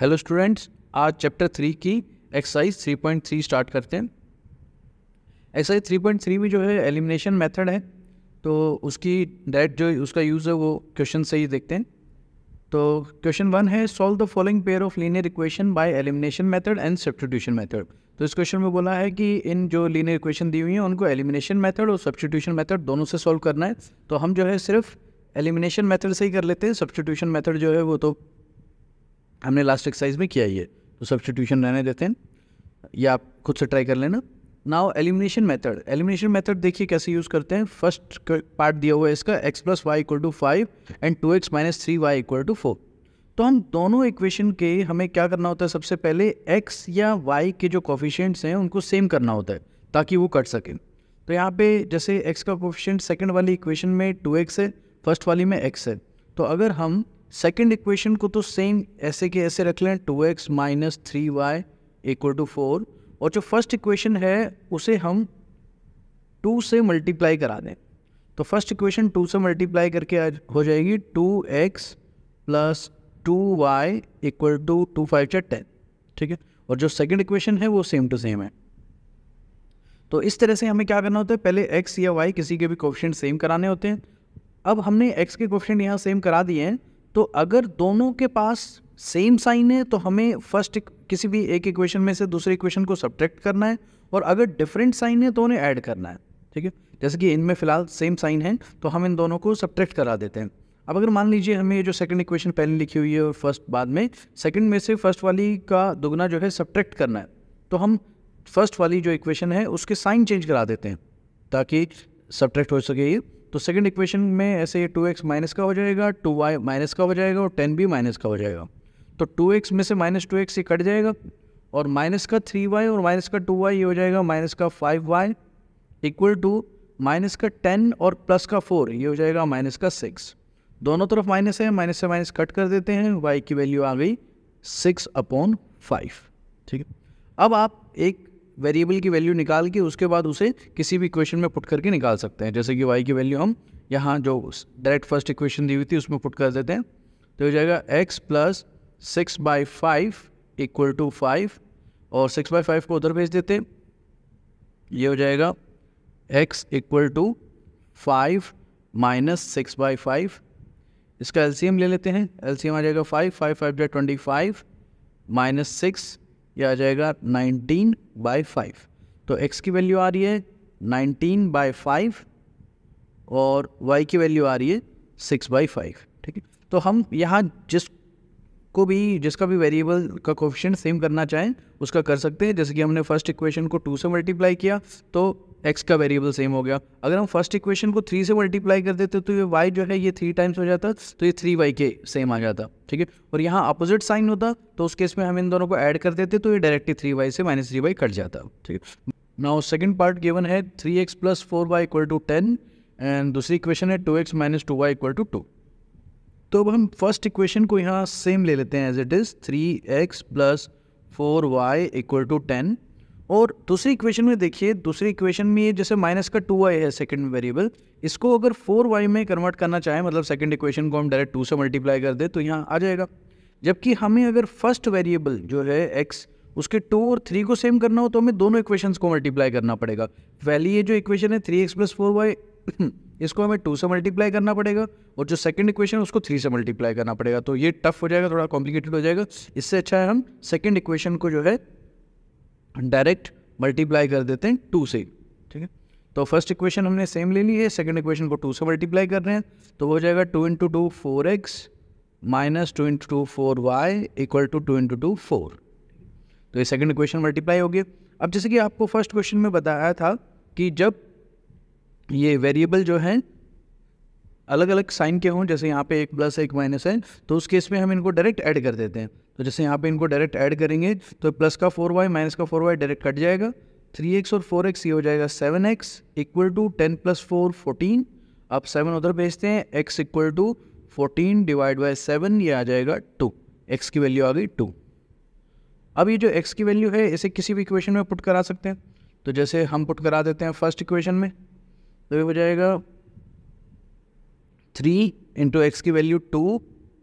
hello students आज chapter three की exercise three point three start करते हैं एक्सरसाइज थ्री पॉइंट थ्री में जो है एलिमिनेशन मेथड है तो उसकी डायरेक्ट जो उसका यूज़ है वो क्वेश्चन से ही देखते हैं तो क्वेश्चन वन है solve the following pair of linear equation by elimination method and substitution method तो इस क्वेश्चन में बोला है कि इन जो लीनियर इक्वेशन दी हुई हैं उनको एलिमिनेशन मेथड और सब्सटीट्यूशन मेथड दोनों से सॉल्व करना है तो हम जो है सिर्फ एलिमिनेशन मेथड से ही कर लेते हैं सब्सटीट्यूशन मेथड जो है वो तो हमने लास्ट एक्सरसाइज में किया ये तो सब्सटीट्यूशन रहने देते हैं ये आप खुद से ट्राई कर लेना now elimination method elimination method देखिए कैसे यूज़ करते हैं फर्स्ट पार्ट दिया हुआ है इसका x plus y equal to five and two x minus three y equal to four तो हम दोनों इक्वेशन के हमें क्या करना होता है सबसे पहले एक्स या वाई के जो कॉफिशेंट्स हैं उनको सेम करना होता है ताकि वो कट सकें तो यहाँ पे जैसे एक्स का कोफिशेंट सेकेंड वाली इक्वेशन में टू एक्स है फर्स्ट वाली में एक्स है तो अगर हम सेकेंड इक्वेशन को तो सेम ऐसे के ऐसे रख लें two x minus three y equal to four और जो फर्स्ट इक्वेशन है उसे हम टू से मल्टीप्लाई करा दें तो फर्स्ट इक्वेशन टू से मल्टीप्लाई करके आज हो जाएगी two x plus two y equal to two five चार टेन ठीक है और जो सेकेंड इक्वेशन है वो सेम टू सेम है तो इस तरह से हमें क्या करना होता है पहले एक्स या वाई किसी के भी क्वेश्चन सेम कराने होते हैं अब हमने एक्स के क्वेश्चन यहाँ सेम करा दिए हैं तो अगर दोनों के पास सेम साइन है तो हमें फर्स्ट किसी भी एक इक्वेशन में से दूसरे इक्वेशन को सब्ट्रैक्ट करना है और अगर डिफरेंट साइन है तो उन्हें ऐड करना है ठीक है जैसे कि इनमें फिलहाल सेम साइन है तो हम इन दोनों को सब्ट्रैक्ट करा देते हैं अब अगर मान लीजिए हमें ये जो सेकंड इक्वेशन पहले लिखी हुई है और फर्स्ट बाद में सेकंड में से फर्स्ट वाली का दुगना जो है सब्ट्रैक्ट करना है तो हम फर्स्ट वाली जो इक्वेशन है उसके साइन चेंज करा देते हैं ताकि सब्ट्रैक्ट हो सके ये तो सेकंड इक्वेशन में ऐसे ये टू एक्स माइनस का हो जाएगा टू वाई माइनस का हो जाएगा और टेन बी माइनस का हो जाएगा तो टू एक्स में से माइनस टू एक्स ये कट जाएगा और माइनस का थ्री वाई और माइनस का टू वाई ये हो जाएगा माइनस का five y equal to minus का टेन और प्लस का फोर ये हो जाएगा माइनस का सिक्स दोनों तरफ माइनस है माइनस से माइनस कट कर देते हैं वाई की वैल्यू आ गई सिक्स अपॉन फाइव ठीक है अब आप एक वेरिएबल की वैल्यू निकाल के उसके बाद उसे किसी भी इक्वेशन में पुट करके निकाल सकते हैं जैसे कि वाई की वैल्यू हम यहाँ जो डायरेक्ट फर्स्ट इक्वेशन दी हुई थी उसमें पुट कर देते हैं तो हो जाएगा x plus six by five equal to five और सिक्स बाई फाइव को उधर भेज देते हैं ये हो जाएगा x equal to five minus six by five इसका एलसीएम ले लेते हैं एलसीएम आ जाएगा फाइव फाइव फाइव जाए ट्वेंटी फाइव माइनस सिक्स ये आ जाएगा 19 बाई फाइव तो x की वैल्यू आ रही है 19 बाई फाइव और y की वैल्यू आ रही है 6 बाई फाइव ठीक है तो हम यहाँ जिस को भी जिसका भी वेरिएबल का कोफिशिएंट सेम करना चाहें उसका कर सकते हैं जैसे कि हमने फर्स्ट इक्वेशन को टू से मल्टीप्लाई किया तो एक्स का वेरिएबल सेम हो गया अगर हम फर्स्ट इक्वेशन को थ्री से मल्टीप्लाई कर देते तो ये वाई जो है ये थ्री टाइम्स हो जाता तो ये थ्री वाई के सेम आ जाता ठीक है और यहाँ अपोजिट साइन होता तो उस केस में हम इन दोनों को ऐड कर देते तो ये डायरेक्टली थ्री वाई से माइनस थ्री वाई कट जाता ठीक है नाउ सेकेंड पार्ट गिवन है three x plus four y equal to ten and दूसरी इक्वेशन है two x minus two y equal to two तो अब हम फर्स्ट इक्वेशन को यहाँ सेम ले लेते हैं as it is three x plus four y equal to ten और दूसरी इक्वेशन में देखिए दूसरी इक्वेशन में ये जैसे माइनस का टू वाई है सेकंड वेरिएबल इसको अगर फोर वाई में कन्वर्ट करना चाहें मतलब सेकंड इक्वेशन को हम डायरेक्ट टू से मल्टीप्लाई कर दे तो यहाँ आ जाएगा जबकि हमें अगर फर्स्ट वेरिएबल जो है एक्स उसके टू और थ्री को सेम करना हो तो हमें दोनों इक्वेशन को मल्टीप्लाई करना पड़ेगा पहली ये जो इक्वेशन है three x plus four y इसको हमें टू से मल्टीप्लाई करना पड़ेगा और जो सेकंड इक्वेशन है उसको थ्री से मल्टीप्लाई करना पड़ेगा तो ये टफ हो जाएगा थोड़ा कॉम्प्लिकेटेड हो जाएगा इससे अच्छा है हम सेकंड इक्वेशन को जो है डायरेक्ट मल्टीप्लाई कर देते हैं टू से ठीक है तो फर्स्ट इक्वेशन हमने सेम ले ली है सेकेंड इक्वेशन को टू से मल्टीप्लाई कर रहे हैं तो हो जाएगा two into two four x minus two into two four y equal to two into two four तो ये सेकेंड इक्वेशन मल्टीप्लाई हो गया अब जैसे कि आपको फर्स्ट क्वेश्चन में बताया था कि जब ये वेरिएबल जो है अलग अलग साइन के हों जैसे यहाँ पे एक प्लस एक माइनस है तो उस केस में हम इनको डायरेक्ट ऐड कर देते हैं तो जैसे यहाँ पे इनको डायरेक्ट ऐड करेंगे तो प्लस का फोर वाई माइनस का फोर वाई डायरेक्ट कट जाएगा थ्री एक्स और फोर एक्स ये हो जाएगा seven x equal to ten plus four fourteen आप सेवन उधर भेजते हैं x equal to fourteen divide by seven ये आ जाएगा टू एक्स की वैल्यू आ गई टू अब ये जो एक्स की वैल्यू है इसे किसी भी इक्वेशन में पुट करा सकते हैं तो जैसे हम पुट करा देते हैं फर्स्ट इक्वेशन में तो ये हो जाएगा थ्री इंटू एक्स की value two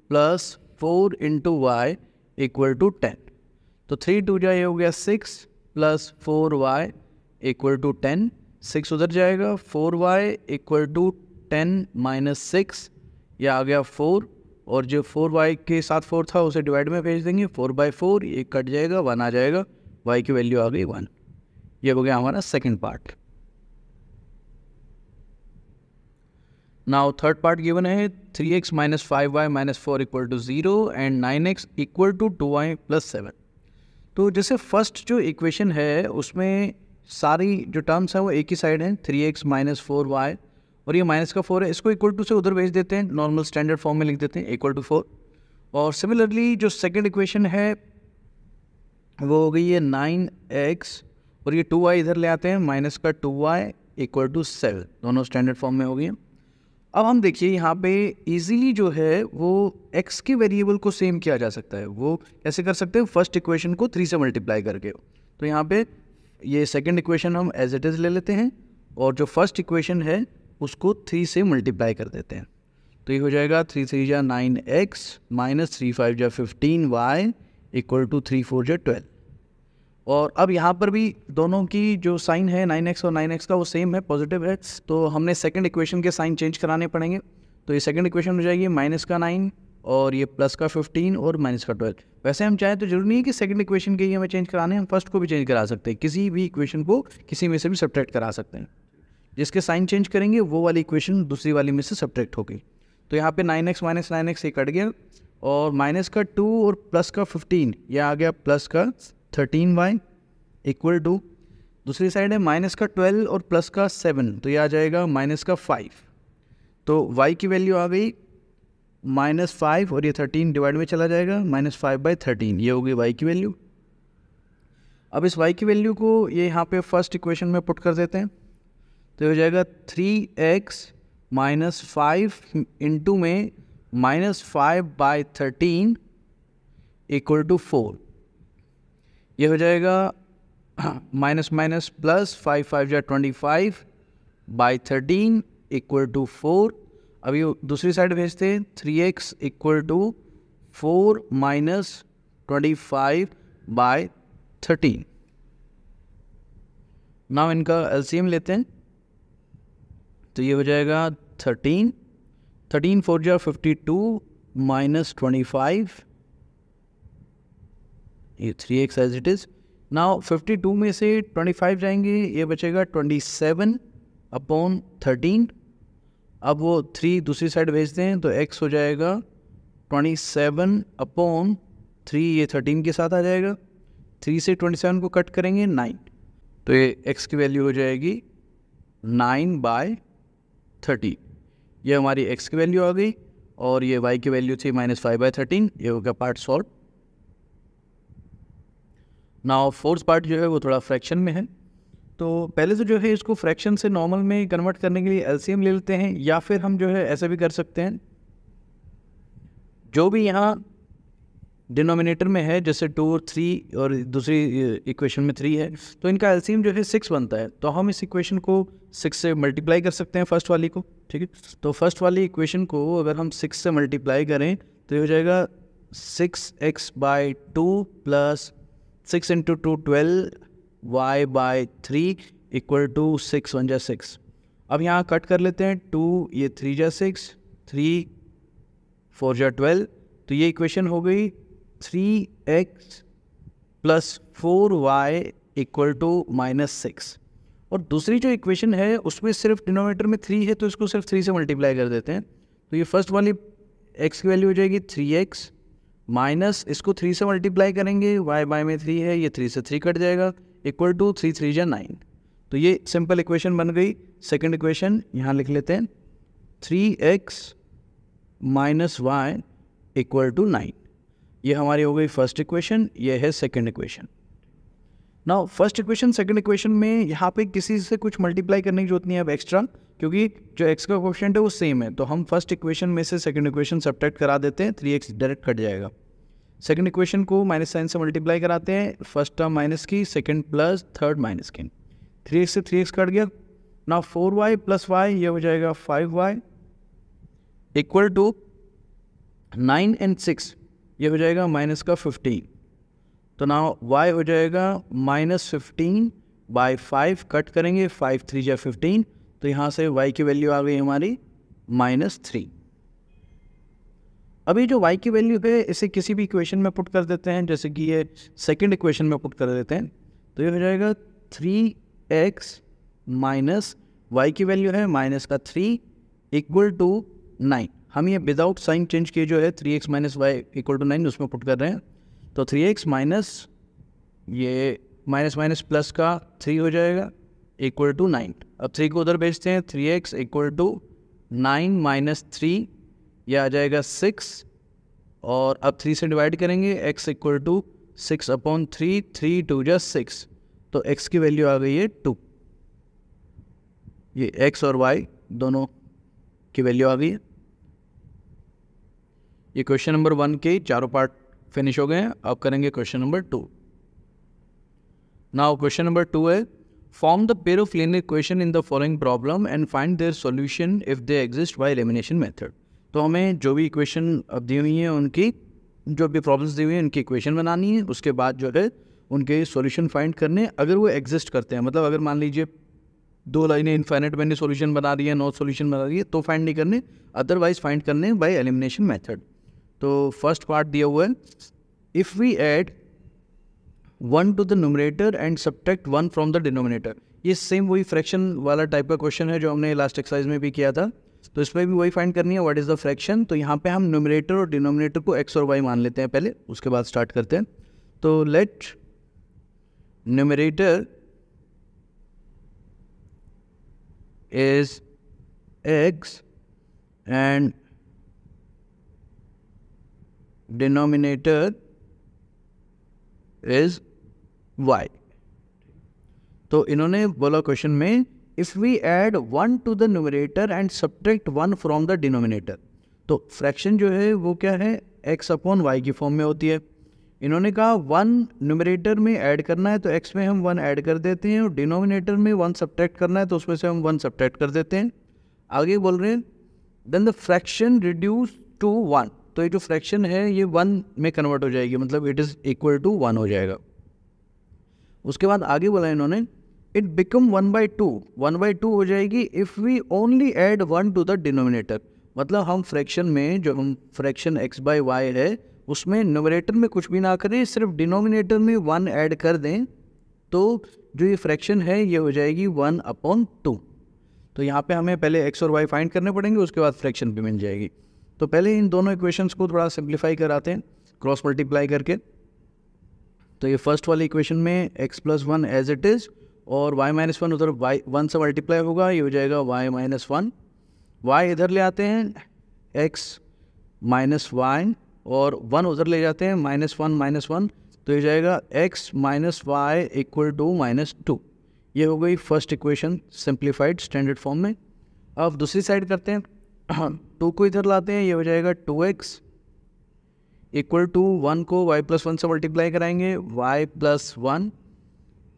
plus four into y equal to ten तो थ्री टू जाए हो गया six plus four y equal to ten six उधर जाएगा four y equal to ten minus six यह आ गया फोर और जो फोर वाई के साथ फोर था उसे डिवाइड में भेज देंगे फोर बाई फोर ये कट जाएगा वन आ जाएगा वाई की वैल्यू आ गई वन ये हो गया हमारा second part Now third part given है 3x minus four equal to zero and nine x equal to two y plus seven तो जैसे फर्स्ट जो इक्वेशन है उसमें सारी जो टर्म्स हैं वो एक ही साइड हैं एक्स माइनस फोर वाई और ये माइनस का फोर है इसको इक्वल टू से उधर भेज देते हैं नॉर्मल स्टैंडर्ड फॉर्म में लिख देते हैं इक्वल टू फोर और सिमिलरली जो सेकेंड इक्वेशन है वो हो गई है नाइन एक्स और ये टू वाई इधर ले आते हैं माइनस का two y equal to seven दोनों स्टैंडर्ड फॉर्म में हो गई है अब हम देखिए यहाँ पे इजीली जो है वो एक्स के वेरिएबल को सेम किया जा सकता है वो कैसे कर सकते हैं फर्स्ट इक्वेशन को थ्री से मल्टीप्लाई करके तो यहाँ पे ये सेकंड इक्वेशन हम एज इट इज़ ले लेते हैं और जो फर्स्ट इक्वेशन है उसको थ्री से मल्टीप्लाई कर देते हैं तो ये हो जाएगा थ्री थ्री जा nine x minus three five जा fifteen y equal to three four जा ट्वेल्व और अब यहाँ पर भी दोनों की जो साइन है नाइन एक्स और नाइन एक्स का वो सेम है पॉजिटिव है तो हमने सेकेंड इक्वेशन के साइन चेंज कराने पड़ेंगे तो ये सेकेंड इक्वेशन हो जाएगी माइनस का नाइन और ये प्लस का फिफ्टीन और माइनस का ट्वेल्व वैसे हम चाहें तो जरूरी नहीं है कि सेकंड इक्वेशन के ही हमें चेंज कराने हम फर्स्ट को भी चेंज करा सकते हैं किसी भी इक्वेशन को किसी में से भी सब्ट्रैक्ट करा सकते हैं जिसके साइन चेंज करेंगे वो वाली इक्वेशन दूसरी वाली में से सब्ट्रैक्ट होगी तो यहाँ पर nine x minus nine x ये कट गया और माइनस का टू और प्लस का फिफ्टीन ये आ गया प्लस का थर्टीन वाई इक्वल टू दूसरी साइड है माइनस का ट्वेल्व और प्लस का सेवन तो ये आ जाएगा माइनस का फाइव तो वाई की वैल्यू आ गई माइनस फाइव और ये थर्टीन डिवाइड में चला जाएगा माइनस फाइव बाई थर्टीन ये होगी वाई की वैल्यू अब इस वाई की वैल्यू को ये यहाँ पे फर्स्ट इक्वेशन में पुट कर देते हैं तो ये हो जाएगा three x minus five into में minus five by thirteen equal to four ये हो जाएगा minus minus plus five five या twenty five by thirteen equal to four अभी दूसरी साइड भेजते हैं three x equal to four minus twenty five by thirteen नाम इनका एलसीएम लेते हैं तो ये हो जाएगा थर्टीन थर्टीन फोर जो fifty two minus twenty five ये three x as it is now fifty two में से ट्वेंटी फाइव जाएंगे ये बचेगा ट्वेंटी सेवन अपॉन थर्टीन अब वो थ्री दूसरी साइड भेजते हैं तो एक्स हो जाएगा ट्वेंटी सेवन अपॉन थ्री ये थर्टीन के साथ आ जाएगा थ्री से ट्वेंटी सेवन को कट करेंगे नाइन तो ये एक्स की वैल्यू हो जाएगी नाइन बाय थर्टी ये हमारी एक्स की वैल्यू आ गई और ये वाई की वैल्यू थी माइनस फाइव बाई थर्टीन ये हो गया part solve now fourth part जो है वो थोड़ा फ्रैक्शन में है तो पहले से जो है इसको फ्रैक्शन से नॉर्मल में कन्वर्ट करने के लिए एलसीएम ले लेते हैं या फिर हम जो है ऐसा भी कर सकते हैं जो भी यहाँ डिनोमिनेटर में है जैसे टू और थ्री और दूसरी इक्वेशन में थ्री है तो इनका एलसीएम जो है सिक्स बनता है तो हम इस इक्वेशन को सिक्स से मल्टीप्लाई कर सकते हैं फर्स्ट वाली को ठीक है तो फर्स्ट वाली इक्वेशन को अगर हम सिक्स से मल्टीप्लाई करें तो ये हो जाएगा six x by two plus six into two twelve y by three equal to six one जै सिक्स अब यहाँ कट कर लेते हैं टू ये थ्री जै सिक्स थ्री फोर जै ट्वेल्व तो ये इक्वेशन हो गई three x plus four y equal to minus six और दूसरी जो इक्वेशन है उसमें सिर्फ डिनोमीटर में थ्री है तो इसको सिर्फ थ्री से मल्टीप्लाई कर देते हैं तो ये फर्स्ट वाली एक्स की वैल्यू हो जाएगी थ्री एक्स माइनस इसको थ्री से मल्टीप्लाई करेंगे वाई बाय में थ्री है ये थ्री से थ्री कट जाएगा इक्वल टू थ्री थ्री या नाइन तो ये सिंपल इक्वेशन बन गई सेकेंड इक्वेशन यहाँ लिख लेते हैं three x minus y equal to nine ये हमारी हो गई फर्स्ट इक्वेशन ये है सेकेंड इक्वेशन ना फर्स्ट इक्वेशन सेकंड इक्वेशन में यहाँ पे किसी से कुछ मल्टीप्लाई करने की जरूरत नहीं है अब एक्स्ट्रा क्योंकि जो एक्स का क्वेश्चन है वो सेम है तो हम फर्स्ट इक्वेशन में से सेकंड इक्वेशन सब्टेक्ट करा देते हैं थ्री एक्स डायरेक्ट कट जाएगा सेकंड इक्वेशन को माइनस साइन से मल्टीप्लाई कराते हैं फर्स्ट टर्म माइनस की सेकेंड प्लस थर्ड माइनस की थ्री एक्स से थ्री एक्स कट गया ना फोर वाई प्लस वाई ये हो जाएगा five y equal to nine and six ये हो जाएगा माइनस का फिफ्टीन तो ना वाई हो जाएगा minus fifteen by five cut करेंगे फाइव थ्री या फिफ्टीन तो यहाँ से वाई की वैल्यू आ गई हमारी माइनस थ्री अभी जो वाई की वैल्यू है इसे किसी भी इक्वेशन में पुट कर देते हैं जैसे कि ये सेकेंड इक्वेशन में पुट कर देते हैं तो ये हो जाएगा थ्री एक्स माइनस वाई की वैल्यू है माइनस का थ्री इक्वल टू नाइन हम ये विदाउट साइन चेंज किए जो है three x minus y equal to nine उसमें पुट कर रहे हैं तो थ्री एक्स माइनस ये माइनस माइनस प्लस का थ्री हो जाएगा इक्वल टू नाइन अब थ्री को उधर भेजते हैं three x equal to nine minus three यह आ जाएगा सिक्स और अब थ्री से डिवाइड करेंगे x equal to six upon three three two जस सिक्स तो एक्स की वैल्यू आ गई है टू ये एक्स और वाई दोनों की वैल्यू आ गई है ये क्वेश्चन नंबर वन के चारों पार्ट फिनिश हो गए हैं अब करेंगे question number two now question number two है form the of linear equation in the following problem and find their solution if they exist by elimination method तो हमें जो भी इक्वेशन अब दी हुई हैं उनकी जो भी प्रॉब्लम्स दी हुई हैं उनकी इक्वेशन बनानी है उसके बाद जो है उनके सॉल्यूशन फाइंड करने अगर वो एग्जिस्ट करते हैं मतलब अगर मान लीजिए दो लाइनें इन्फाइनेट मैंने सॉल्यूशन बना रही है नॉट सॉल्यूशन बना रही है तो फाइंड नहीं करने अदरवाइज फाइंड करने बाय एलिमिनेशन मेथड तो फर्स्ट पार्ट दिया हुआ है if we add one to the numerator and subtract one from the denominator ये सेम वही फ्रैक्शन वाला टाइप का क्वेश्चन है जो हमने लास्ट एक्सरसाइज में भी किया था तो इसमें भी वही फाइंड करनी है व्हाट इज़ द फ्रैक्शन तो यहाँ पे हम नोमिनेटर और डिनोमिनेटर को एक्स और वाई मान लेते हैं पहले उसके बाद स्टार्ट करते हैं तो let numerator is x and denominator is y तो इन्होंने बोला क्वेश्चन में if we add one to the numerator and subtract one from the denominator तो फ्रैक्शन जो है वो क्या है एक्स अपॉन वाई की फॉर्म में होती है इन्होंने कहा वन न्यूमिनेटर में ऐड करना है तो एक्स में हम वन ऐड कर देते हैं और डिनोमिनेटर में वन सब्ट्रैक्ट करना है तो उसमें से हम वन सब्ट्रैक्ट कर देते हैं आगे बोल रहे हैं then the fraction reduce to one तो ये जो फ्रैक्शन है ये वन में कन्वर्ट हो जाएगी मतलब it is equal to one हो जाएगा उसके बाद आगे बोला इन्होंने it become one by two one by two हो जाएगी if we only add one to the denominator मतलब हम फ्रैक्शन में जो हम फ्रैक्शन एक्स बाई वाई है उसमें नोमिनेटर में कुछ भी ना करें सिर्फ डिनोमिनेटर में वन ऐड कर दें तो जो ये फ्रैक्शन है ये हो जाएगी वन अपॉन टू तो यहाँ पे हमें पहले एक्स और वाई फाइंड करने पड़ेंगे उसके बाद फ्रैक्शन भी मिल जाएगी तो पहले इन दोनों इक्वेशंस को थोड़ा सिंप्लीफाई कराते हैं क्रॉस मल्टीप्लाई करके तो ये फर्स्ट वाली इक्वेशन में x plus one as it is और y माइनस वन उधर y वन से मल्टीप्लाई होगा ये हो जाएगा y माइनस वन वाई इधर ले आते हैं x माइनस वाई और वन उधर ले जाते हैं माइनस वन माइनस वन तो ये जाएगा x minus y equal to minus two ये हो गई first equation simplified standard form में अब दूसरी साइड करते हैं हाँ, टू को इधर लाते हैं ये हो जाएगा two x equal to one को वाई प्लस वन से मल्टीप्लाई कराएंगे वाई प्लस वन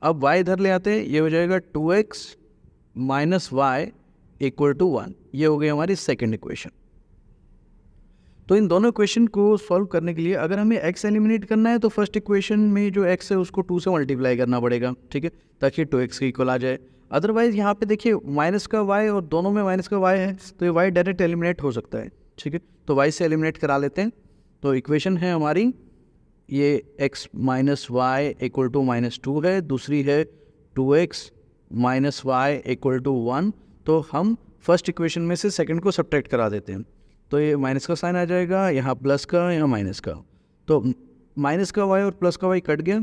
अब वाई इधर ले आते हैं ये हो जाएगा two x minus y equal to one ये हो गई हमारी सेकेंड इक्वेशन तो इन दोनों इक्वेशन को सॉल्व करने के लिए अगर हमें एक्स एलिमिनेट करना है तो फर्स्ट इक्वेशन में जो एक्स है उसको टू से मल्टीप्लाई करना पड़ेगा ठीक है ताकि टू एक्स की इक्वल आ जाए अदरवाइज यहाँ पे देखिए माइनस का वाई और दोनों में माइनस का वाई है तो ये वाई डायरेक्ट एलिमिनेट हो सकता है ठीक है तो वाई से एलिमिनेट करा लेते हैं तो इक्वेशन है हमारी ये x minus y equal to minus two है दूसरी है two x minus y equal to one तो हम फर्स्ट इक्वेशन में से सेकंड को सब्ट्रैक्ट करा देते हैं तो ये माइनस का साइन आ जाएगा यहाँ प्लस का यहाँ माइनस का तो माइनस का वाई और प्लस का वाई कट गया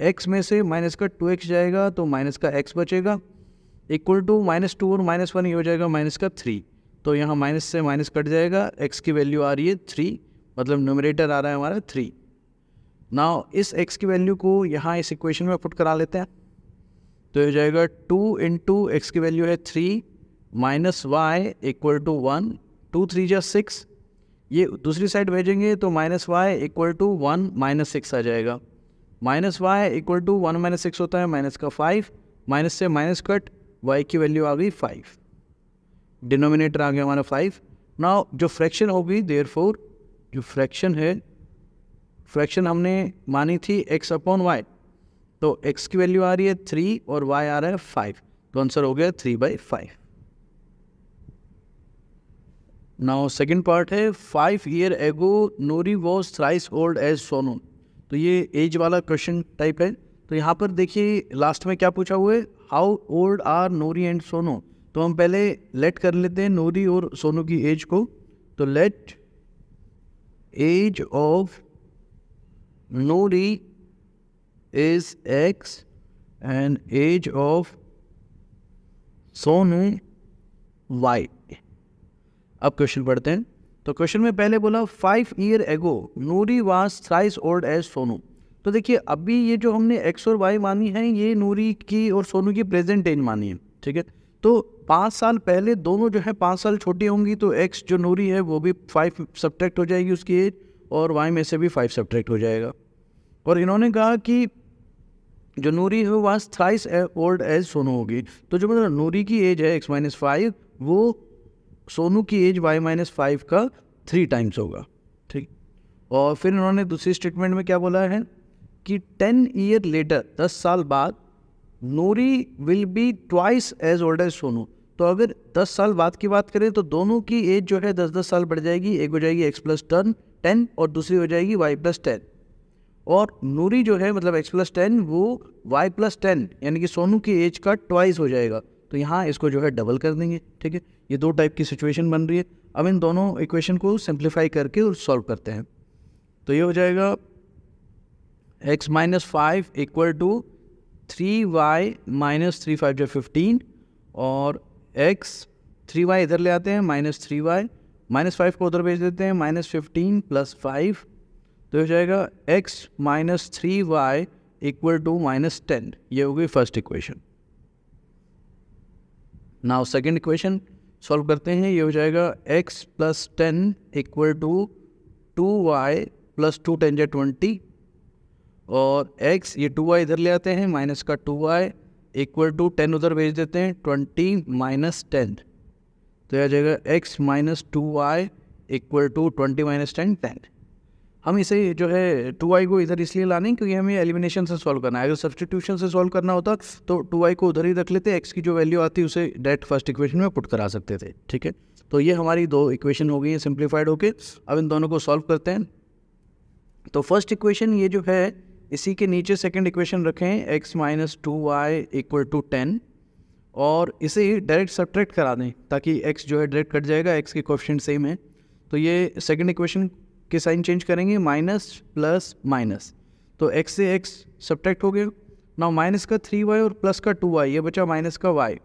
एक्स में से माइनस का टू एक्स जाएगा तो माइनस का एक्स बचेगा इक्वल टू माइनस टू और माइनस वन ये हो जाएगा माइनस का थ्री तो यहाँ माइनस से माइनस कट जाएगा एक्स की वैल्यू आ रही है थ्री मतलब न्यूमरेटर आ रहा है हमारा थ्री ना इस एक्स की वैल्यू को यहाँ इस इक्वेशन में पुट करा लेते हैं तो हो जाएगा टू इंटू एक्स की वैल्यू है three minus y equal to one two three या सिक्स ये दूसरी साइड भेजेंगे तो minus y equal to one minus six आ जाएगा minus y equal to one minus six होता है माइनस का फाइव माइनस से माइनस कट वाई की वैल्यू आ गई फाइव डिनोमिनेटर आ गया हमारा फाइव ना जो फ्रैक्शन होगी देयर फोर जो फ्रैक्शन है फ्रैक्शन हमने मानी थी एक्स अपॉन वाई तो एक्स की वैल्यू आ रही है थ्री और वाई आ रहा है फाइव तो आंसर हो गया three by five now second part है five year ago Noori was thrice old as Sonu तो ये एज वाला क्वेश्चन टाइप है तो यहाँ पर देखिए लास्ट में क्या पूछा हुआ है how old are Noori and Sonu तो हम पहले लेट कर लेते हैं नोरी और सोनू की एज को तो let age of Noori is x and age of Sonu y अब क्वेश्चन पढ़ते हैं तो क्वेश्चन में पहले बोला five year ago Noori was thrice old as Sonu तो देखिए अभी ये जो हमने एक्स और वाई मानी है ये नूरी की और सोनू की प्रेजेंट एज मानी है ठीक है तो पाँच साल पहले दोनों जो है पाँच साल छोटी होंगी तो एक्स जो नूरी है वो भी फाइव सब्ट्रैक्ट हो जाएगी उसकी एज और वाई में से भी फाइव सब्ट्रैक्ट हो जाएगा और इन्होंने कहा कि जो नूरी है वह थ्राइस ओल्ड एज सोनू होगी तो जो मतलब नूरी की एज है एक्स माइनस फाइव वो सोनू की एज वाई माइनस फाइव का थ्री टाइम्स होगा ठीक और फिर उन्होंने दूसरी स्टेटमेंट में क्या बोला है कि टेन ईयर लेटर दस साल बाद Noori will be twice as old as Sonu तो अगर दस साल बाद की बात करें तो दोनों की एज जो है दस दस साल बढ़ जाएगी एक हो जाएगी एक्स प्लस टन टेन और दूसरी हो जाएगी वाई प्लस टेन और नूरी जो है मतलब एक्स प्लस टेन वो वाई प्लस टेन यानी कि सोनू की एज का ट्वाइस हो जाएगा तो यहाँ इसको जो है डबल कर देंगे ठीक है ये दो टाइप की सिचुएशन बन रही है अब इन दोनों इक्वेशन को सिंप्लीफाई करके और सॉल्व करते हैं तो ये हो जाएगा x minus five equal to three y minus three five जो फिफ्टीन और एक्स थ्री वाई इधर ले आते हैं minus three y minus five को उधर भेज देते हैं माइनस फिफ्टीन प्लस फाइव तो हो जाएगा x minus three y equal to minus ten ये हो गई first equation now second equation solve करते हैं ये हो जाएगा x plus ten equal to two y plus two ten जे ट्वेंटी और एक्स ये टू वाई इधर ले आते हैं माइनस का two y equal to ten उधर भेज देते हैं ट्वेंटी माइनस टेन तो यह आ जाएगा x minus two y equal to twenty minus ten ten हम इसे जो है टू आई को इधर इसलिए लाने क्योंकि हमें एलिमिनेशन से सॉल्व करना है अगर सब्सटीट्यूशन से सॉल्व करना होता तो टू आई को उधर ही रख लेते एक्स की जो वैल्यू आती उसे डायरेक्ट फर्स्ट इक्वेशन में पुट करा सकते थे ठीक है तो ये हमारी दो इक्वेशन हो गई है सिंप्लीफाइड होके अब इन दोनों को सॉल्व करते हैं तो फर्स्ट इक्वेशन ये जो है इसी के नीचे सेकेंड इक्वेशन रखें x minus two y equal to ten और इसे डायरेक्ट सब्ट्रैक्ट करा दें ताकि एक्स जो है डायरेक्ट कट जाएगा एक्स के क्वेश्चन सेम है तो ये सेकेंड इक्वेशन के साइन चेंज करेंगे माइनस प्लस माइनस तो एक्स से एक्स सब्टैक्ट हो गया ना माइनस का थ्री वाई और प्लस का टू वाई ये बचा माइनस का वाई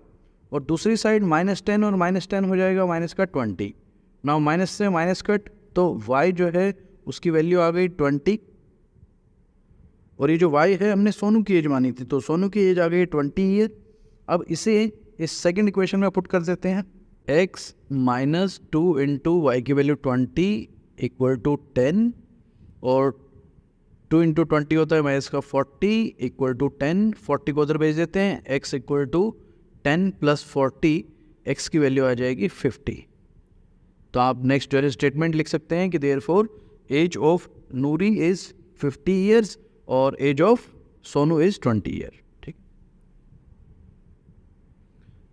और दूसरी साइड माइनस टेन और माइनस टेन हो जाएगा माइनस का ट्वेंटी ना माइनस से माइनस कट तो वाई जो है उसकी वैल्यू आ गई ट्वेंटी और ये जो वाई है हमने सोनू की एज मानी थी तो सोनू की एज आ गई ट्वेंटी ईयर अब इसे इस सेकेंड इक्वेशन में पुट कर देते हैं x minus two into y की value twenty equal to ten और टू इंटू ट्वेंटी होता है माइनस का forty equal to ten forty को उधर भेज देते हैं x equal to ten plus forty x की वैल्यू आ जाएगी फिफ्टी तो आप नेक्स्ट जो है स्टेटमेंट लिख सकते हैं कि therefore age of Noori is fifty years और age of Sonu is twenty year ठीक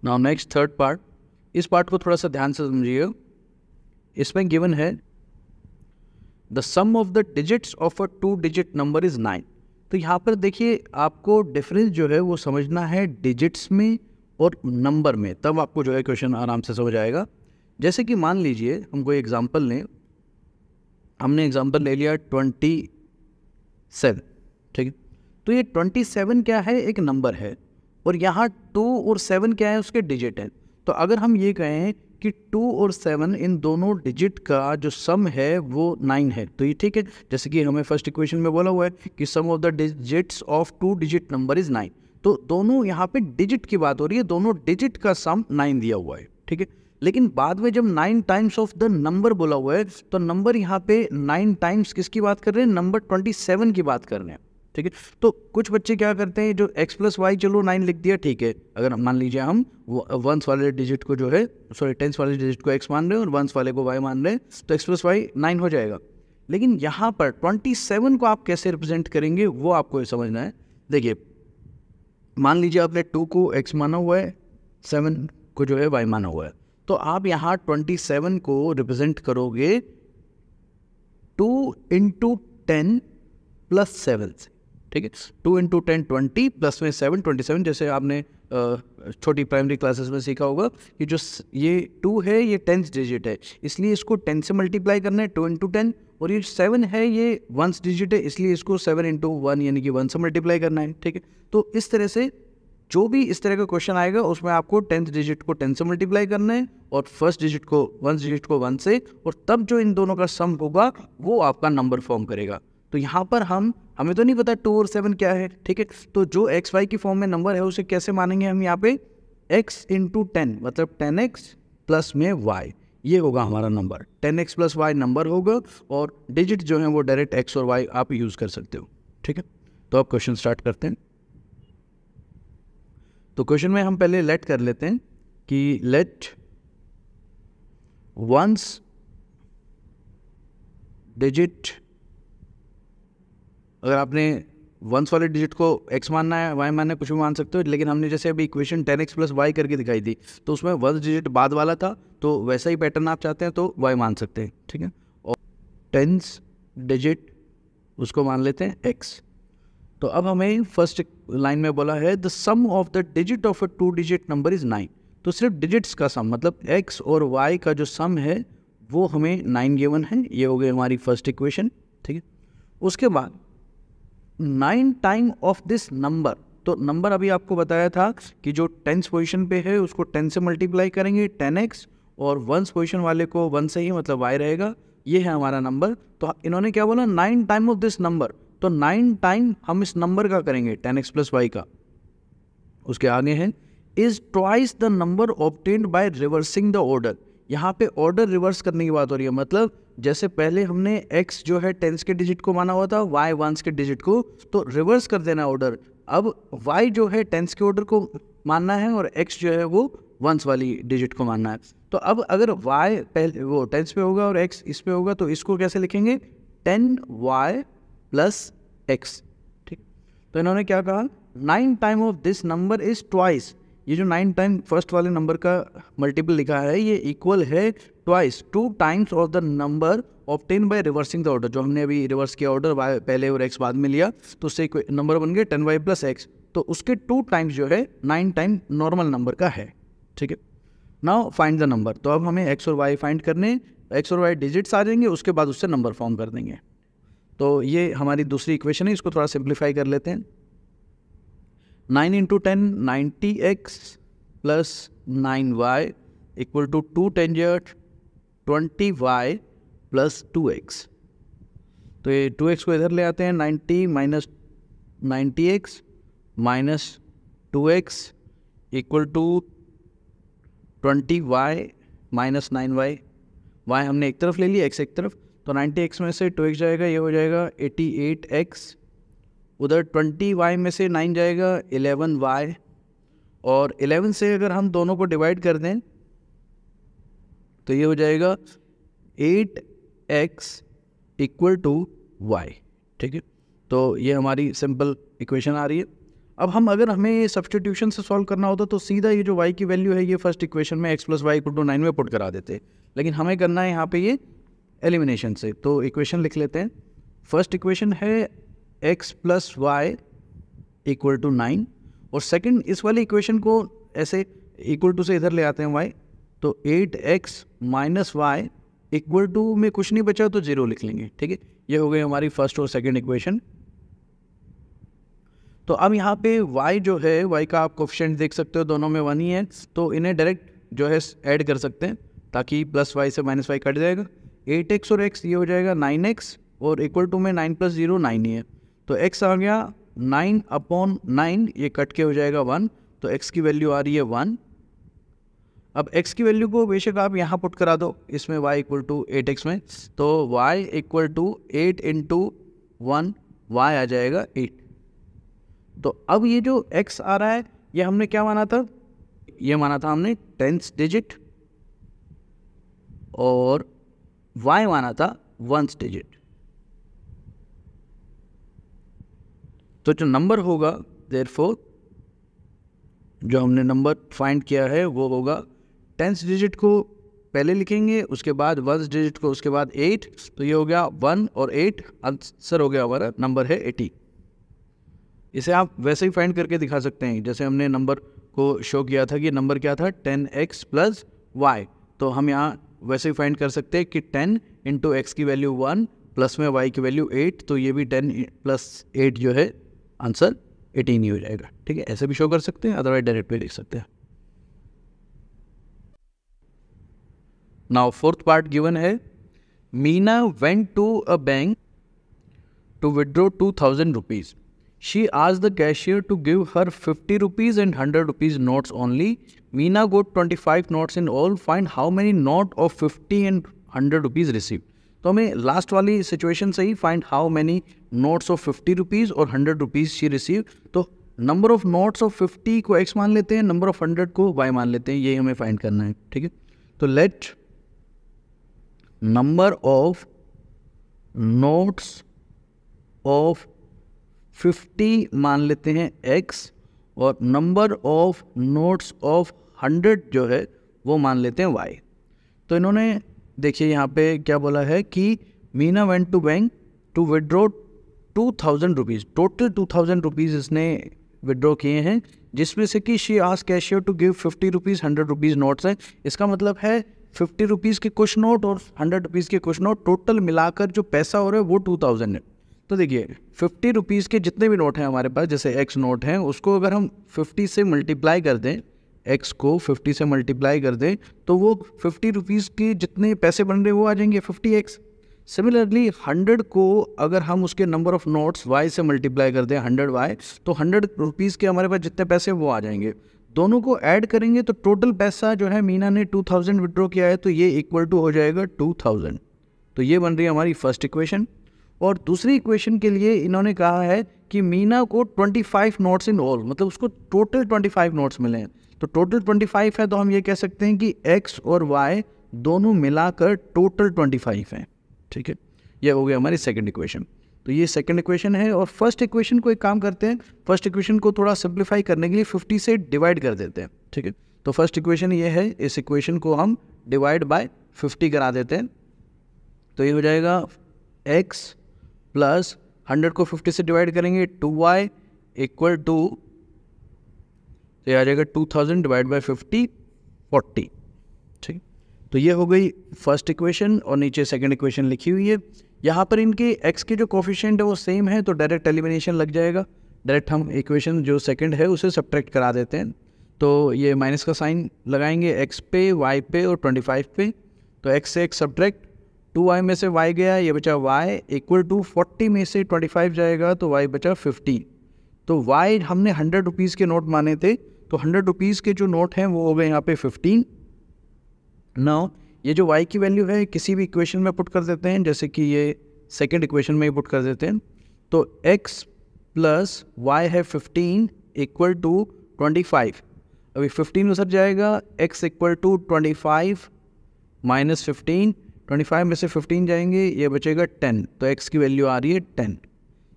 नाउ नेक्स्ट थर्ड पार्ट इस पार्ट को थोड़ा सा ध्यान से समझिए इसमें गिवन है the sum of the digits of a two digit number is nine तो यहाँ पर देखिए आपको डिफरेंस जो है वो समझना है डिजिट्स में और नंबर में तब आपको जो है क्वेश्चन आराम से समझ आएगा जैसे कि मान लीजिए हम कोई एग्ज़ाम्पल लें हमने एग्ज़ाम्पल ले लिया ट्वेंटी सेवन ठीक है तो ये ट्वेंटी सेवन क्या है एक नंबर है और यहाँ टू और सेवन क्या है उसके डिजिट हैं तो अगर हम ये कहें कि टू और सेवन इन दोनों डिजिट का जो सम है वो नाइन है तो ये ठीक है जैसे कि हमें फर्स्ट इक्वेशन में बोला हुआ है कि sum of the digits of two digit number is nine तो दोनों यहाँ पे डिजिट की बात हो रही है दोनों डिजिट का सम नाइन दिया हुआ है ठीक है लेकिन बाद में जब nine times of the number बोला हुआ है तो नंबर यहाँ पे नाइन टाइम्स किसकी बात कर रहे हैं नंबर ट्वेंटी सेवन की बात कर रहे हैं ठीक है तो कुछ बच्चे क्या करते हैं जो एक्स प्लस वाई चलो नाइन लिख दिया ठीक है अगर मान लीजिए हम वंस वाले डिजिट को जो है सॉरी टेंस वाले डिजिट को एक्स मान रहे हैं और वंस वाले को वाई मान रहे हैं तो एक्स प्लस वाई नाइन हो जाएगा लेकिन यहाँ पर ट्वेंटी सेवन को आप कैसे रिप्रेजेंट करेंगे वो आपको समझना है देखिए मान लीजिए आपने टू को एक्स माना हुआ है सेवन को जो है वाई माना हुआ है तो आप यहाँ ट्वेंटी सेवन को रिप्रेजेंट करोगे two into ten plus seven से ठीक है two into ten twenty plus में सेवन ट्वेंटी सेवन जैसे आपने छोटी प्राइमरी क्लासेस में सीखा होगा कि जो ये टू है ये टेंथ डिजिट है इसलिए इसको टेन से मल्टीप्लाई करना है टू इंटू टेन और ये सेवन है ये वंस डिजिट है इसलिए इसको सेवन इंटू वन यानी कि वन से मल्टीप्लाई करना है ठीक है तो इस तरह से जो भी इस तरह का क्वेश्चन आएगा उसमें आपको टेंथ डिजिट को टेन से मल्टीप्लाई करना है और फर्स्ट डिजिट को वन डिजिट को वन से और तब जो इन दोनों का सम होगा वो आपका नंबर फॉर्म करेगा तो यहाँ पर हम हमें तो नहीं पता टू और सेवन क्या है ठीक है तो जो एक्स वाई की फॉर्म में नंबर है उसे कैसे मानेंगे हम यहाँ पे एक्स इंटू टेन मतलब टेन एक्स प्लस में वाई ये होगा हमारा number ten x plus y number होगा और डिजिट जो है वो डायरेक्ट एक्स और वाई आप यूज़ कर सकते हो ठीक है तो आप क्वेश्चन स्टार्ट करते हैं तो क्वेश्चन में हम पहले लेट कर लेते हैं कि लेट वंस डिजिट अगर आपने वंस वाले डिजिट को एक्स मानना है वाई मानना है कुछ भी मान सकते हो लेकिन हमने जैसे अभी equation ten x plus y करके दिखाई थी तो उसमें वंस डिजिट बाद वाला था तो वैसा ही पैटर्न आप चाहते हैं तो वाई मान सकते हैं ठीक है और टेंस डिजिट उसको मान लेते हैं एक्स तो अब हमें फर्स्ट लाइन में बोला है the sum of the digit of a two digit number is nine तो सिर्फ डिजिट्स का सम मतलब एक्स और वाई का जो सम है वो हमें नाइन गेवन है ये हो गई हमारी फर्स्ट इक्वेशन ठीक है उसके बाद nine time of this number तो नंबर अभी आपको बताया था कि जो टेंस पोजिशन पे है उसको टेन से मल्टीप्लाई करेंगे टेन एक्स और वंस पोजिशन वाले को वन से ही मतलब वाई रहेगा ये है हमारा नंबर तो इन्होंने क्या बोला nine time of this number तो नाइन टाइम हम इस नंबर का करेंगे टेन एक्स प्लस वाई का उसके आगे हैं is twice the number obtained by reversing the order यहाँ पे ऑर्डर रिवर्स करने की बात हो रही है मतलब जैसे पहले हमने एक्स जो है टेंस के डिजिट को माना हुआ था वाई वंस के डिजिट को तो रिवर्स कर देना ऑर्डर अब वाई जो है टेंस के ऑर्डर को मानना है और एक्स जो है वो वंस वाली डिजिट को मानना है तो अब अगर वाई पहले वो टेंस पे होगा और एक्स इस पे होगा तो इसको कैसे लिखेंगे टेन वाई प्लस एक्स ठीक तो इन्होंने क्या कहा nine time of this number is twice ये जो नाइन टाइम फर्स्ट वाले नंबर का मल्टीपल लिखा है ये इक्वल है twice two times of the number obtain by reversing the order जो हमने अभी रिवर्स किया ऑर्डर पहले और एक्स बाद में लिया तो उससे नंबर बन गया टेन वाई प्लस एक्स तो उसके टू टाइम्स जो है नाइन टाइम नॉर्मल नंबर का है ठीक है नाउ फाइंड द नंबर तो अब हमें एक्स और वाई फाइंड करने एक्स और वाई डिजिट्स आ जाएंगे उसके बाद उससे नंबर फॉर्म कर देंगे तो ये हमारी दूसरी इक्वेशन है इसको थोड़ा सिंप्लीफाई कर लेते हैं nine into ten ninety x plus nine y equal to two tangent twenty y plus two x तो ये टू एक्स को इधर ले आते हैं ninety minus ninety x minus two x equal to twenty y minus nine y y हमने एक तरफ ले लिया एक्स एक तरफ तो नाइन्टी एक्स में से टू एक्स जाएगा ये हो जाएगा एटी एट एक्स उधर ट्वेंटी वाई में से नाइन जाएगा एलेवन वाई और एलेवन से अगर हम दोनों को डिवाइड कर दें तो ये हो जाएगा eight x equal to y ठीक है तो ये हमारी सिंपल इक्वेशन आ रही है अब हम अगर हमें सब्सटीट्यूशन से सॉल्व करना होता तो सीधा ये जो वाई की वैल्यू है ये फर्स्ट इक्वेशन में x plus y equal to nine में पुट करा देते लेकिन हमें करना है यहाँ पे ये एलिमिनेशन से तो इक्वेशन लिख लेते हैं फर्स्ट इक्वेशन है x plus y equal to nine और सेकेंड इस वाली इक्वेशन को ऐसे इक्वल टू से इधर ले आते हैं वाई तो eight x minus y equal to में कुछ नहीं बचा तो जीरो लिख लेंगे ठीक है ये हो गई हमारी फर्स्ट और सेकेंड इक्वेशन तो अब यहाँ पे y जो है y का आप कोफिशेंट देख सकते हो दोनों में वन ही है तो इन्हें डायरेक्ट जो है ऐड कर सकते हैं ताकि प्लस वाई से माइनस वाई कट जाएगा एट एक्स और एक्स ये हो जाएगा नाइन एक्स और इक्वल टू में नाइन प्लस जीरो नाइन ही है तो एक्स आ गया नाइन अपॉन नाइन ये कट के हो जाएगा वन तो एक्स की वैल्यू आ रही है वन अब x की वैल्यू को बेशक आप यहाँ पुट करा दो इसमें y equal to eight x में तो y equal to eight into one y आ जाएगा एट तो अब ये जो x आ रहा है ये हमने क्या माना था ये माना था हमने टेंथ डिजिट और y माना था वंस डिजिट तो जो नंबर होगा देर जो हमने नंबर फाइंड किया है वो होगा टेंस डिजिट को पहले लिखेंगे उसके बाद वंस डिजिट को उसके बाद एट तो ये हो गया वन और एट आंसर हो गया हमारा नंबर है एटी इसे आप वैसे ही फाइंड करके दिखा सकते हैं जैसे हमने नंबर को शो किया था कि नंबर क्या था टेन एक्स प्लस वाई तो हम यहाँ वैसे ही फाइंड कर सकते हैं कि टेन इंटू एक्स की वैल्यू वन प्लस में वाई की वैल्यू एट तो ये भी टेन प्लस एट जो है आंसर एटीन ही हो जाएगा ठीक है ऐसे भी शो कर सकते हैं अदरवाइज डायरेक्ट भी लिख सकते हैं नाउ फोर्थ पार्ट गिवन है Meena went to a bank two thousand rupees she आज the cashier to give her fifty rupees and hundred rupees rupees only Meena got twenty five notes in all find how many note of fifty and hundred rupees receive तो हमें last वाली situation से ही find how many notes of fifty rupees और hundred rupees she receive तो number of notes of fifty को x मान लेते हैं नंबर ऑफ हंड्रेड को वाई मान लेते हैं ये हमें फाइंड करना है ठीक है तो let number of notes of 50 मान लेते हैं x और नंबर ऑफ नोट्स ऑफ 100 जो है वो मान लेते हैं y तो इन्होंने देखिए यहाँ पे क्या बोला है कि Meena went to bank to withdraw two thousand rupees total two thousand rupees इसने विड्रॉ किए हैं जिसमें से कि शी आज cashier to give fifty rupees hundred rupees notes हैं इसका मतलब है फिफ्टी रुपीज़ के कुछ नोट और हंड्रेड रुपीज़ के कुछ नोट टोटल मिलाकर जो पैसा हो रहा है वो टू थाउजेंड है तो देखिए फिफ्टी रुपीज़ के जितने भी नोट हैं हमारे पास जैसे एक्स नोट हैं उसको अगर हम फिफ्टी से मल्टीप्लाई कर दें एक्स को फिफ्टी से मल्टीप्लाई कर दें तो वो फिफ्टी रुपीज़ के जितने पैसे बन रहे वो आ जाएंगे फिफ्टी एक्स सिमिलरली हंड्रेड को अगर हम उसके नंबर ऑफ नोट्स वाई से मल्टीप्लाई कर दें हंड्रेड वाई तो हंड्रेड रुपीज़ के हमारे पास जितने पैसे वो आ जाएंगे दोनों को ऐड करेंगे तो टोटल पैसा जो है मीना ने टू थाउजेंड विड्रॉ किया है तो ये इक्वल टू हो जाएगा टू थाउजेंड तो ये बन रही है हमारी फर्स्ट इक्वेशन और दूसरी इक्वेशन के लिए इन्होंने कहा है कि मीना को 25 नोट्स इन ऑल मतलब उसको टोटल 25 नोट्स मिले हैं तो टोटल 25 है तो हम ये कह सकते हैं कि एक्स और वाई दोनों मिलाकर टोटल 25 हैं ठीक है ये हो गया हमारी सेकेंड इक्वेशन तो ये सेकंड इक्वेशन है और फर्स्ट इक्वेशन को एक काम करते हैं फर्स्ट इक्वेशन को थोड़ा सिंप्लीफाई करने के लिए 50 से डिवाइड कर देते हैं ठीक है तो फर्स्ट इक्वेशन ये है इस इक्वेशन को हम डिवाइड बाय 50 करा देते हैं तो ये हो जाएगा x प्लस हंड्रेड को 50 से डिवाइड करेंगे 2y वाई इक्वल टू तो ये आ जाएगा 2000 thousand divide by fifty forty ठीक तो ये हो गई फर्स्ट इक्वेशन और नीचे सेकंड इक्वेशन लिखी हुई है यहाँ पर इनके एक्स के जो कोफिशेंट है वो सेम है तो डायरेक्ट एलिमिनेशन लग जाएगा डायरेक्ट हम इक्वेशन जो सेकंड है उसे सब्ट्रैक्ट करा देते हैं तो ये माइनस का साइन लगाएंगे एक्स पे वाई पे और ट्वेंटी फाइव पे तो एक्स से एक्स सब्ट्रैक्ट टू वाई में से वाई गया ये बचा वाई इक्वल टू फोर्टी में से ट्वेंटी फाइव जाएगा तो वाई बचा फिफ्टीन तो वाई हमने हंड्रेड रुपीज़ के नोट माने थे तो हंड्रेड रुपीज़ के जो नोट हैं वो हो गए यहाँ पे फिफ्टीन नौ ये जो y की वैल्यू है किसी भी इक्वेशन में पुट कर देते हैं जैसे कि ये सेकेंड इक्वेशन में ही पुट कर देते हैं तो x प्लस वाई है 15 इक्वल टू 25 अभी 15 सर जाएगा x इक्वल टू 25 माइनस 15 25 में से 15 जाएंगे ये बचेगा 10 तो x की वैल्यू आ रही है 10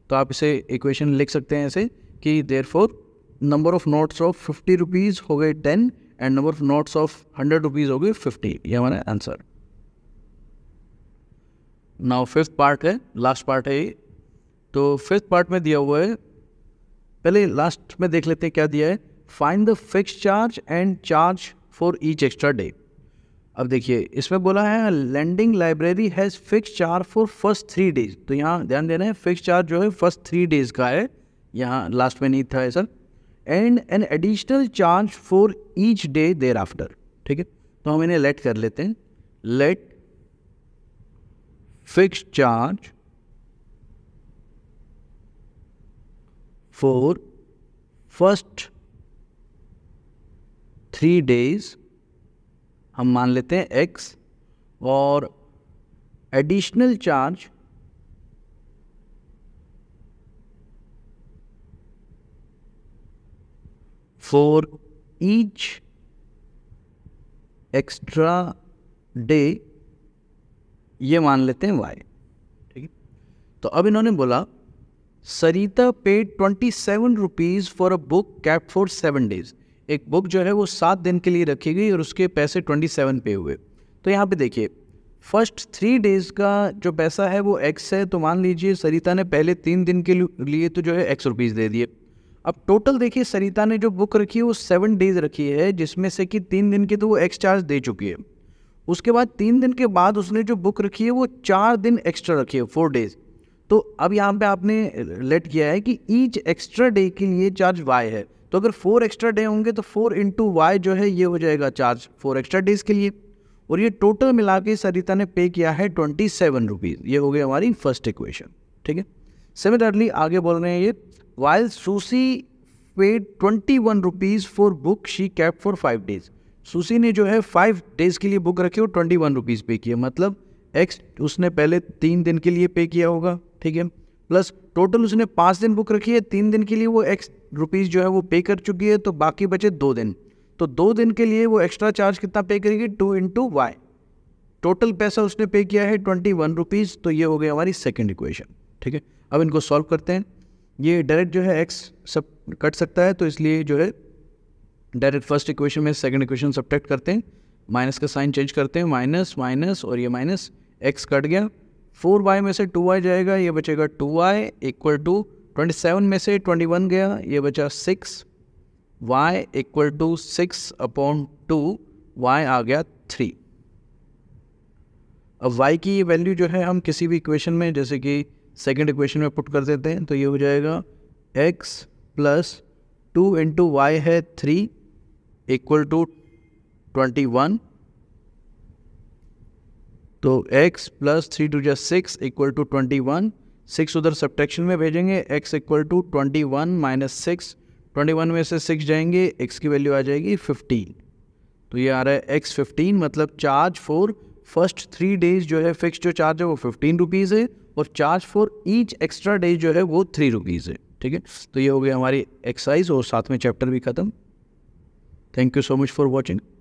तो आप इसे इक्वेशन लिख सकते हैं ऐसे कि there four number of notes of fifty rupees हो गए ten and number of notes of hundred rupees होगी फिफ्टी ये हमारा आंसर नाउ फिफ्थ पार्ट है लास्ट पार्ट है ये तो फिफ्थ पार्ट में दिया हुआ है पहले लास्ट में देख लेते हैं क्या दिया है find the fix charge and charge for each extra day अब देखिए इसमें बोला है lending library has fix charge for first three days तो यहाँ ध्यान देना है फिक्स चार्ज जो है फर्स्ट थ्री डेज का है यहाँ लास्ट में नहीं था sir and an additional charge for each day there after ठीक है तो हम इन्हें लेट कर लेते हैं let fix charge for first three days हम मान लेते हैं एक्स और additional charge for each extra day ये मान लेते हैं वाई ठीक है तो अब इन्होंने बोला Sarita paid twenty seven rupees for a book kept for seven days एक बुक जो है वो सात दिन के लिए रखी गई और उसके पैसे ट्वेंटी सेवन पे हुए तो यहाँ पे देखिए फर्स्ट थ्री डेज़ का जो पैसा है वो एक्स है तो मान लीजिए सरिता ने पहले तीन दिन के लिए तो जो है एक्स रुपीज़ दे दिए अब टोटल देखिए सरिता ने जो बुक रखी है वो सेवन डेज रखी है जिसमें से कि तीन दिन की तो वो एक्सचार्ज दे चुकी है उसके बाद तीन दिन के बाद उसने जो बुक रखी है वो चार दिन एक्स्ट्रा रखी है फोर डेज तो अब यहाँ पे आपने लेट किया है कि ईच एक्स्ट्रा डे के लिए चार्ज वाई है तो अगर फोर एक्स्ट्रा डे होंगे तो फोर इंटू वाई जो है ये हो जाएगा चार्ज फोर एक्स्ट्रा डेज के लिए और ये टोटल मिला के सरिता ने पे किया है ट्वेंटी सेवन रुपीज़ ये हो गई हमारी फर्स्ट इक्वेशन ठीक है सिमिलरली आगे बोल रहे हैं ये while paid twenty one rupees for book she kept for five days Susy ने जो है फाइव डेज के लिए बुक रखी और ट्वेंटी वन रुपीज़ पे किया मतलब एक्स उसने पहले तीन दिन के लिए पे किया होगा ठीक है प्लस टोटल उसने पाँच दिन बुक रखी है तीन दिन के लिए वो एक्स रुपीज़ जो है वो पे कर चुकी है तो बाकी बचे दो दिन तो दो दिन के लिए वो एक्स्ट्रा चार्ज कितना पे करेगी टू इंटू वाई टोटल पैसा उसने पे किया है ट्वेंटी वन रुपीज़ तो ये हो गया हमारी सेकेंड इक्वेशन ठीक है अब इनको सॉल्व करते हैं ये डायरेक्ट जो है एक्स सब कट सकता है तो इसलिए जो है डायरेक्ट फर्स्ट इक्वेशन में सेकंड इक्वेशन सब्ट्रैक्ट करते हैं माइनस का साइन चेंज करते हैं माइनस माइनस और ये माइनस एक्स कट गया फोर वाई में से टू वाई जाएगा ये बचेगा two y equal to twenty seven में से ट्वेंटी वन गया ये बचा six y equal to six upon two y आ गया थ्री अब वाई की वैल्यू जो है हम किसी भी इक्वेशन में जैसे कि सेकेंड इक्वेशन में पुट कर देते हैं तो ये हो जाएगा x plus two into y है three equal to twenty one तो x प्लस थ्री टू जै six equal to twenty one six उधर सब्ट्रैक्शन में भेजेंगे x equal to twenty one minus six twenty one में से सिक्स जाएंगे x की वैल्यू आ जाएगी फिफ्टीन तो ये आ रहा है x फिफ्टीन मतलब charge for first three days जो है फिक्स जो चार्ज है वो फिफ्टीन रुपीज़ है और charge for each extra day जो है वो थ्री रुपीज़ है ठीक है तो ये हो गया हमारी एक्सरसाइज और साथ में चैप्टर भी ख़त्म thank you so much for watching